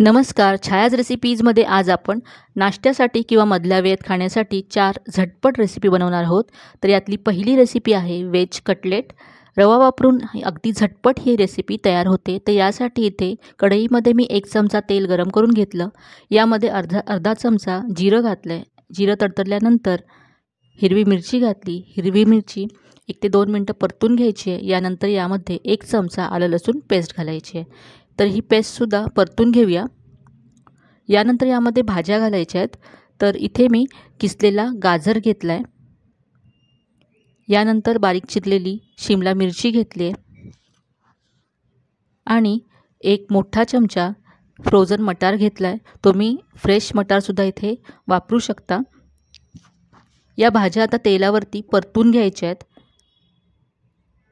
नमस्कार छायाज रेसिपीजमध्ये आज आपण नाश्त्यासाठी किंवा मधल्या वेळेत खाण्यासाठी चार झटपट रेसिपी बनवणार आहोत तर यातली पहिली रेसिपी आहे वेज कटलेट रवा वापरून अगदी झटपट ही रेसिपी तयार होते तर यासाठी इथे कढईमध्ये मी एक चमचा तेल गरम करून घेतलं यामध्ये अर्धा अर्धा चमचा जिरं घातलं आहे जिरं तडतडल्यानंतर हिरवी मिरची घातली हिरवी मिरची एक ते दोन मिनटं परतून घ्यायची आहे यानंतर यामध्ये एक चमचा आलं लसूण पेस्ट घालायची आहे तर ही पेस्टसुद्धा परतून घेऊया यानंतर यामध्ये भाज्या घालायच्या आहेत तर इथे मी किसलेला गाजर घेतला आहे यानंतर बारीक चिरलेली शिमला मिरची घेतली आहे आणि एक मोठा चमचा फ्रोझन मटार घेतला आहे तुम्ही फ्रेश मटारसुद्धा इथे वापरू शकता या भाज्या आता तेलावरती परतून घ्यायच्या आहेत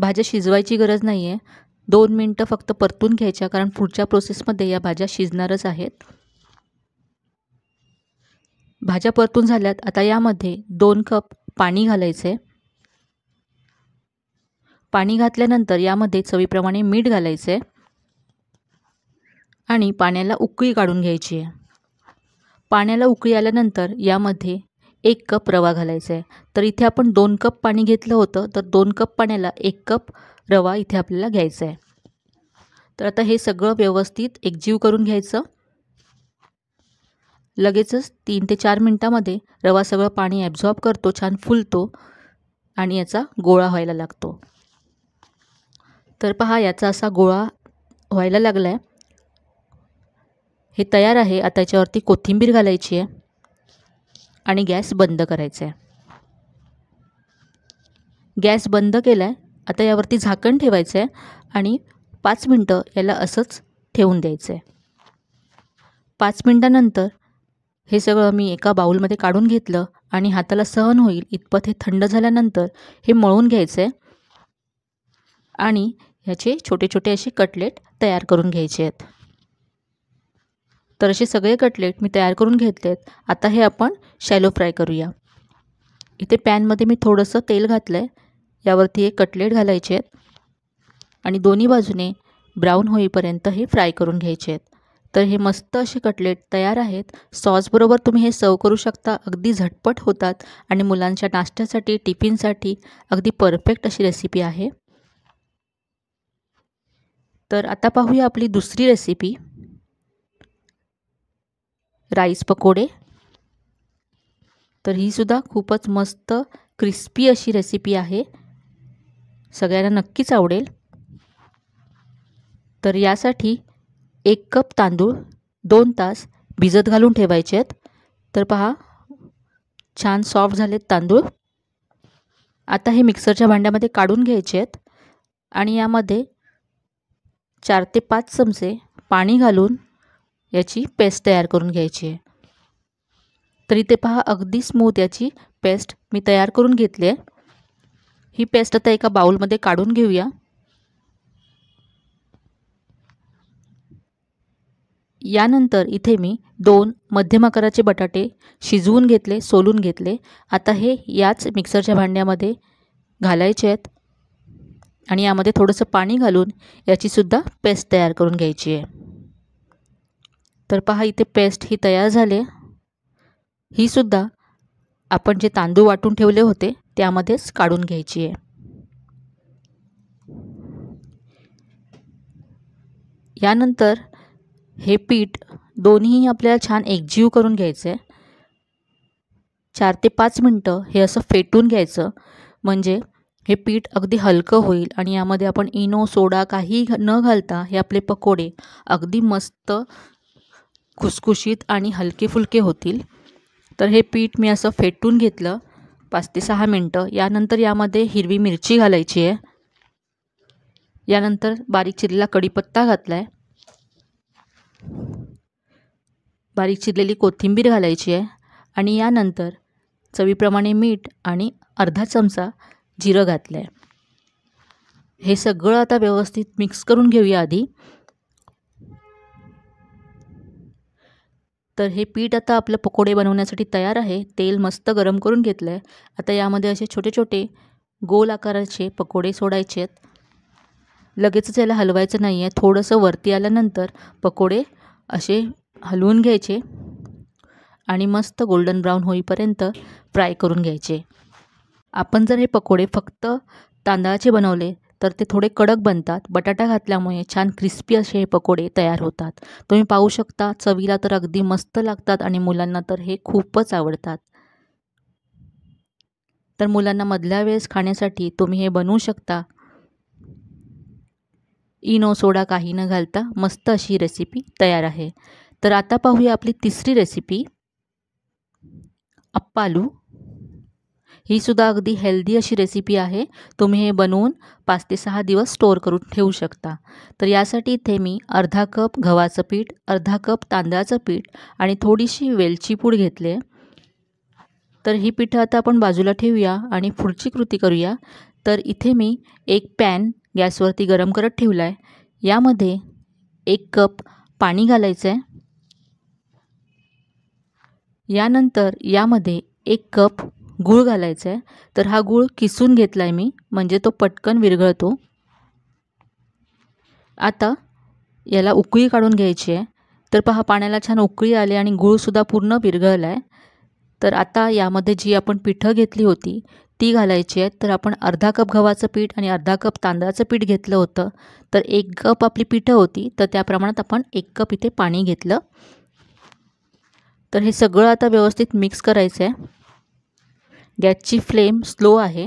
भाज्या शिजवायची गरज नाही आहे दोन मिनटं फक्त परतून घ्यायच्या कारण पुढच्या प्रोसेसमध्ये या भाज्या शिजणारच आहेत भाज्या परतून झाल्यात आता यामध्ये दोन कप पाणी घालायचं आहे पाणी घातल्यानंतर यामध्ये चवीप्रमाणे मीठ घालायचं आहे आणि पाण्याला उकळी काढून घ्यायची आहे पाण्याला उकळी आल्यानंतर यामध्ये एक कप रवा घालायचा आहे तर इथे आपण दोन कप पाणी घेतलं होतं तर दोन कप पाण्याला एक कप रवा इथे आपल्याला घ्यायचा आहे तर आता हे सगळं व्यवस्थित एकजीव करून घ्यायचं लगेचच तीन ते चार मिनटामध्ये रवा सगळं पाणी ॲब्झॉर्ब करतो छान फुलतो आणि याचा गोळा व्हायला लागतो तर पहा याचा असा गोळा व्हायला लागला आहे हे तयार आहे आता याच्यावरती कोथिंबीर घालायची आहे आणि गॅस बंद करायचा आहे गॅस बंद केला आहे आता यावरती झाकण ठेवायचं आहे आणि पाच मिनटं याला असंच ठेवून द्यायचं आहे पाच मिनटानंतर हे सगळं मी एका बाऊलमध्ये काढून घेतलं आणि हाताला सहन होईल इतपत हे थंड झाल्यानंतर हे मळून घ्यायचं आहे आणि ह्याचे छोटे छोटे असे कटलेट तयार करून घ्यायचे आहेत तर असे सगळे कटलेट मी तयार करून घेतले आहेत आता हे आपण शॅलो फ्राय करूया इथे पॅनमध्ये मी थोडंसं तेल घातलं आहे यावरती हे कटलेट घालायचे आहेत आणि दोन्ही बाजूने ब्राऊन होईपर्यंत हे फ्राय करून घ्यायचे आहेत तर हे मस्त असे कटलेट तयार आहेत सॉसबरोबर तुम्ही हे सर्व करू शकता अगदी झटपट होतात आणि मुलांच्या नाश्त्यासाठी टिफिनसाठी अगदी परफेक्ट अशी रेसिपी आहे तर आता पाहूया आपली दुसरी रेसिपी राईस पकोडे तर हीसुद्धा खूपच मस्त क्रिस्पी अशी रेसिपी आहे सगळ्यांना नक्कीच आवडेल तर यासाठी एक कप तांदूळ दोन तास भिजत घालून ठेवायचे आहेत तर पहा छान सॉफ्ट झालेत तांदूळ आता हे मिक्सरच्या भांड्यामध्ये काढून घ्यायचे आहेत आणि यामध्ये चार ते पाच चमचे पाणी घालून याची पेस्ट तयार करून घ्यायची आहे तर इथे पहा अगदी स्मूथ याची पेस्ट मी तयार करून घेतली आहे ही पेस्ट आता एका बाउलमध्ये काढून घेऊया यानंतर इथे मी दोन मध्यम आकाराचे बटाटे शिजवून घेतले सोलून घेतले आता हे याच मिक्सरच्या भांड्यामध्ये घालायचे आहेत आणि यामध्ये थोडंसं पाणी घालून याचीसुद्धा पेस्ट तयार करून घ्यायची आहे तर पहा इथे पेस्ट ही तयार झाली ही सुद्धा आपण जे तांदूळ वाटून ठेवले होते त्यामध्येच काढून घ्यायची आहे यानंतर हे पीठ दोन्ही आपल्याला छान एकजीव करून घ्यायचं आहे चार ते पाच मिनटं हे असं फेटून घ्यायचं म्हणजे हे पीठ अगदी हलकं होईल आणि यामध्ये आपण इनो सोडा काही न घालता हे आपले पकोडे अगदी मस्त खुसखुशीत आणि हलके फुलके होतील तर हे पीठ मी असं फेटून घेतलं पाच ते सहा मिनटं यानंतर यामध्ये हिरवी मिरची घालायची आहे यानंतर बारीक चिरलेला कढीपत्ता घातला आहे बारीक चिरलेली कोथिंबीर घालायची आहे आणि यानंतर चवीप्रमाणे मीठ आणि अर्धा चमचा जिरं घातलं आहे हे सगळं आता व्यवस्थित मिक्स करून घेऊया आधी तर हे पीठ आता आपलं पकोडे बनवण्यासाठी तयार आहे तेल मस्त गरम करून घेतलं आहे आता यामध्ये असे छोटे छोटे गोल आकाराचे पकोडे सोडायचे आहेत लगेचच याला हलवायचं नाही आहे थोडंसं वरती आल्यानंतर पकोडे असे हलवून घ्यायचे आणि मस्त गोल्डन ब्राऊन होईपर्यंत फ्राय करून घ्यायचे आपण जर हे पकोडे फक्त तांदळाचे बनवले तर ते थोडे कडक बनतात बटाटा घातल्यामुळे छान क्रिस्पी असे हे पकोडे तयार होतात तुम्ही पाहू शकता चवीला तर अगदी मस्त लागतात आणि मुलांना तर हे खूपच आवडतात तर मुलांना मधल्या वेळेस खाण्यासाठी तुम्ही हे बनवू शकता इनो सोडा काही न घालता मस्त अशी रेसिपी तयार आहे तर आता पाहूया आपली तिसरी रेसिपी अप्पालू ही सुद्धा अगदी हेल्दी अशी रेसिपी आहे तुम्ही हे बनवून पाच ते सहा दिवस स्टोअर करून ठेवू शकता तर यासाठी इथे मी अर्धा कप गव्हाचं पीठ अर्धा कप तांदळाचं पीठ आणि थोडीशी वेलची पूड घेतली आहे तर ही पीठं आता आपण बाजूला ठेवूया आणि पुढची कृती करूया तर इथे मी एक पॅन गॅसवरती गरम करत ठेवला आहे यामध्ये एक कप पाणी घालायचं आहे यानंतर यामध्ये एक कप गूळ घालायचा आहे तर हा गूळ किसून घेतला आहे मी म्हणजे तो पटकन विरघळतो आता याला उकळी काढून घ्यायची आहे तर पहा पाण्याला छान उकळी आली आणि गूळसुद्धा पूर्ण विरघळला आहे तर आता यामध्ये जी आपण पिठं घेतली होती ती घालायची आहेत तर आपण अर्धा कप गव्हाचं पीठ आणि अर्धा कप तांदळाचं पीठ घेतलं होतं तर एक कप आपली पिठं होती तर त्या प्रमाणात आपण एक कप इथे पाणी घेतलं तर हे सगळं आता व्यवस्थित मिक्स करायचं आहे गॅसची फ्लेम स्लो आहे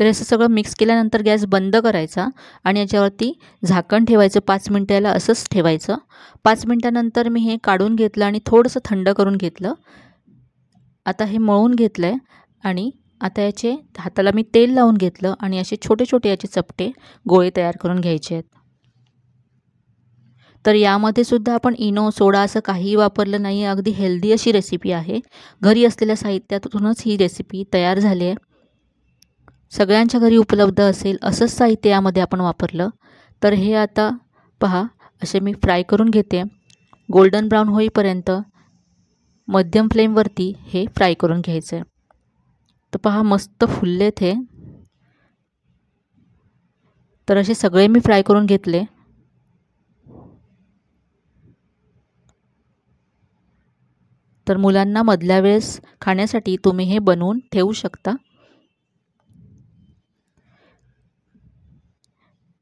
तर असं सगळं मिक्स केल्यानंतर गॅस बंद करायचा आणि याच्यावरती झाकण ठेवायचं पाच मिनटाला असंच ठेवायचं पाच मिनटानंतर मी हे काढून घेतलं आणि थोडंसं थंड करून घेतलं आता हे मळून घेतलं आहे आणि आता याचे हाताला मी तेल लावून घेतलं आणि असे छोटे छोटे याचे चपटे गोळे तयार करून घ्यायचे आहेत तर यामध्ये सुद्धा आपण इनो सोडा असं काहीही वापरलं नाही अगदी हेल्दी अशी रेसिपी आहे घरी असलेल्या साहित्यातूनच ही रेसिपी तयार झाली आहे सगळ्यांच्या घरी उपलब्ध असेल असंच साहित्य यामध्ये आपण वापरलं तर हे आता पहा असे मी फ्राय करून घेते गोल्डन ब्राऊन होईपर्यंत मध्यम फ्लेमवरती हे फ्राय करून घ्यायचं आहे तर पहा मस्त फुल्लेत हे तर असे सगळे मी फ्राय करून घेतले तर मुलांना मधल्या वेळेस खाण्यासाठी तुम्ही हे बनवून ठेवू शकता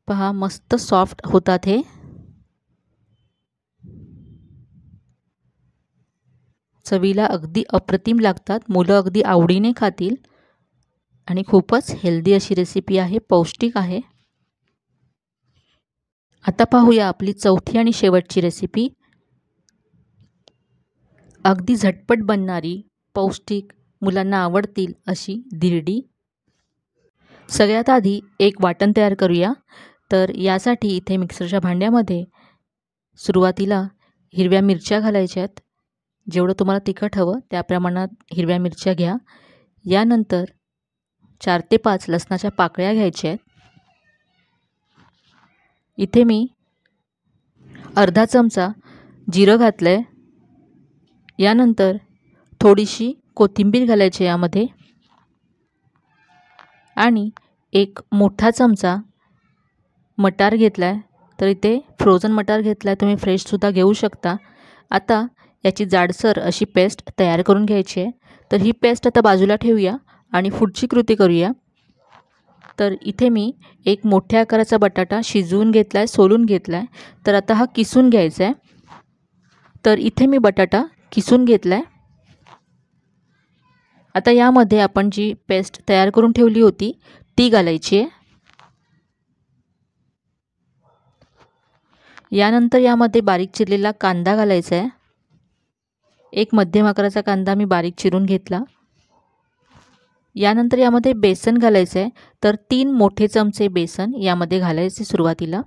पहा मस्त सॉफ्ट होतात हे चवीला अगदी अप्रतिम लागतात मुलं अगदी आवडीने खातील आणि खूपच हेल्दी अशी रेसिपी आहे पौष्टिक आहे आता पाहूया आपली चौथी आणि शेवटची रेसिपी अगदी झटपट बनणारी पौष्टिक मुलांना आवडतील अशी धिरडी सगळ्यात आधी एक वाटण तयार करूया तर यासाठी इथे मिक्सरच्या भांड्यामध्ये सुरुवातीला हिरव्या मिरच्या घालायच्यात जेवढं तुम्हाला तिखट हवं त्या प्रमाणात हिरव्या मिरच्या घ्या यानंतर चार ते पाच लसणाच्या पाकळ्या घ्यायच्या आहेत इथे मी अर्धा चमचा जिरं घातलं आहे यानंतर थोडीशी कोथिंबीर घालायची यामध्ये आणि एक मोठा चमचा मटार घेतला आहे तर इथे फ्रोझन मटार घेतला आहे तुम्ही फ्रेशसुद्धा घेऊ शकता आता याची जाडसर अशी पेस्ट तयार करून घ्यायची आहे तर ही पेस्ट आता बाजूला ठेवूया आणि पुढची कृती करूया तर इथे मी एक मोठ्या आकाराचा बटाटा शिजवून घेतला आहे सोलून घेतला आहे तर आता हा किसून घ्यायचा आहे तर इथे मी बटाटा किसून घेतला आहे आता यामध्ये आपण जी पेस्ट तयार करून ठेवली होती ती घालायची आहे यानंतर यामध्ये बारीक चिरलेला कांदा घालायचा आहे एक मध्यम आकाराचा कांदा मी बारीक चिरून घेतला यानंतर यामध्ये बेसन घालायचं आहे तर तीन मोठे चमचे बेसन यामध्ये घालायचे सुरुवातीला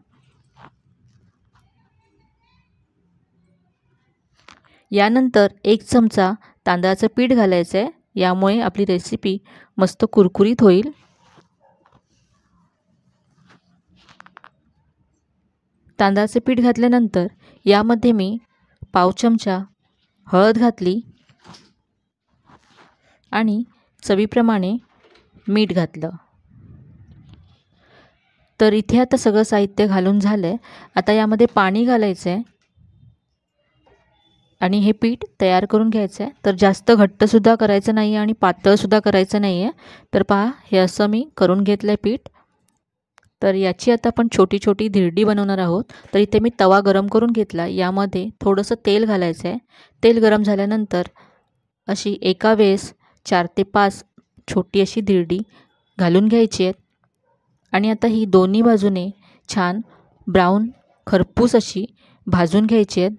यानंतर एक चमचा तांदळाचं पीठ घालायचं आहे यामुळे आपली रेसिपी मस्त कुरकुरीत होईल तांदळाचं पीठ घातल्यानंतर यामध्ये मी पाव चमचा हळद घातली आणि चवीप्रमाणे मीठ घातलं तर इथे आता सगळं साहित्य घालून झालं आहे आता यामध्ये पाणी घालायचं आहे आणि हे पीठ तयार करून घ्यायचं आहे तर जास्त घट्टसुद्धा करायचं नाही आहे आणि पातळसुद्धा करायचं नाही आहे तर पहा हे असं मी करून घेतलं आहे पीठ तर याची आता आपण छोटी छोटी धिरडी बनवणार आहोत तर इथे मी तवा गरम करून घेतला यामध्ये थोडंसं तेल घालायचं आहे तेल गरम झाल्यानंतर अशी एका वेळेस चार ते पाच छोटी अशी धिरडी घालून घ्यायची आहेत आणि आता ही दोन्ही बाजूने छान ब्राऊन खरपूस अशी भाजून घ्यायची आहेत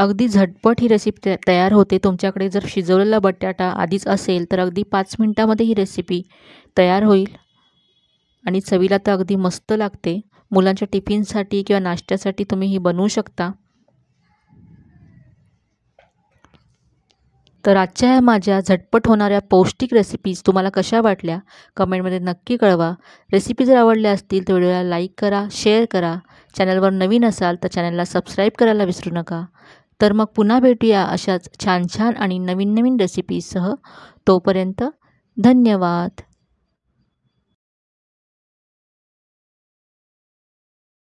अगदी झटपट ही रेसिपी तयार होते तुमच्याकडे जर शिजवलेला बटाटा आधीच असेल तर अगदी पाच मिनटामध्ये ही रेसिपी तयार होईल आणि चवीला तर अगदी मस्त लागते मुलांच्या टिफिनसाठी किंवा नाश्त्यासाठी तुम्ही ही बनवू शकता तर आजच्या ह्या माझ्या झटपट होणाऱ्या पौष्टिक रेसिपीज तुम्हाला कशा वाटल्या कमेंटमध्ये नक्की कळवा रेसिपी जर आवडल्या असतील तर व्हिडिओला लाईक करा शेअर करा चॅनलवर नवीन असाल तर चॅनलला सबस्क्राईब करायला विसरू नका तर मग पुन्हा भेटूया अशाच छान छान आणि नवीन नवीन रेसिपीसह तोपर्यंत धन्यवाद